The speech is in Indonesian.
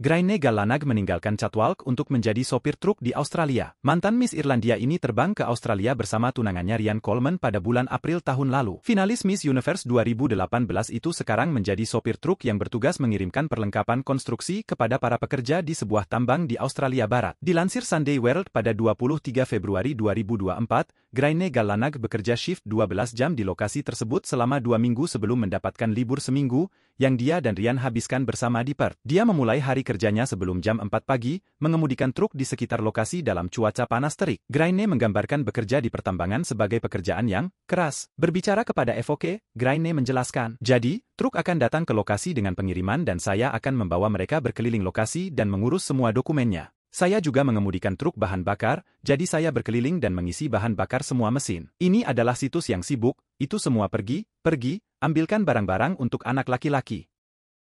Graine Galanag meninggalkan Catwalk untuk menjadi sopir truk di Australia. Mantan Miss Irlandia ini terbang ke Australia bersama tunangannya Ryan Coleman pada bulan April tahun lalu. Finalis Miss Universe 2018 itu sekarang menjadi sopir truk yang bertugas mengirimkan perlengkapan konstruksi kepada para pekerja di sebuah tambang di Australia Barat. Dilansir Sunday World pada 23 Februari 2024, Graine Galanag bekerja shift 12 jam di lokasi tersebut selama dua minggu sebelum mendapatkan libur seminggu, yang dia dan Rian habiskan bersama di Perth. Dia memulai hari kerjanya sebelum jam 4 pagi, mengemudikan truk di sekitar lokasi dalam cuaca panas terik. Graine menggambarkan bekerja di pertambangan sebagai pekerjaan yang keras. Berbicara kepada Evoke, Graine menjelaskan. Jadi, Truk akan datang ke lokasi dengan pengiriman dan saya akan membawa mereka berkeliling lokasi dan mengurus semua dokumennya. Saya juga mengemudikan truk bahan bakar, jadi saya berkeliling dan mengisi bahan bakar semua mesin. Ini adalah situs yang sibuk, itu semua pergi, pergi, ambilkan barang-barang untuk anak laki-laki.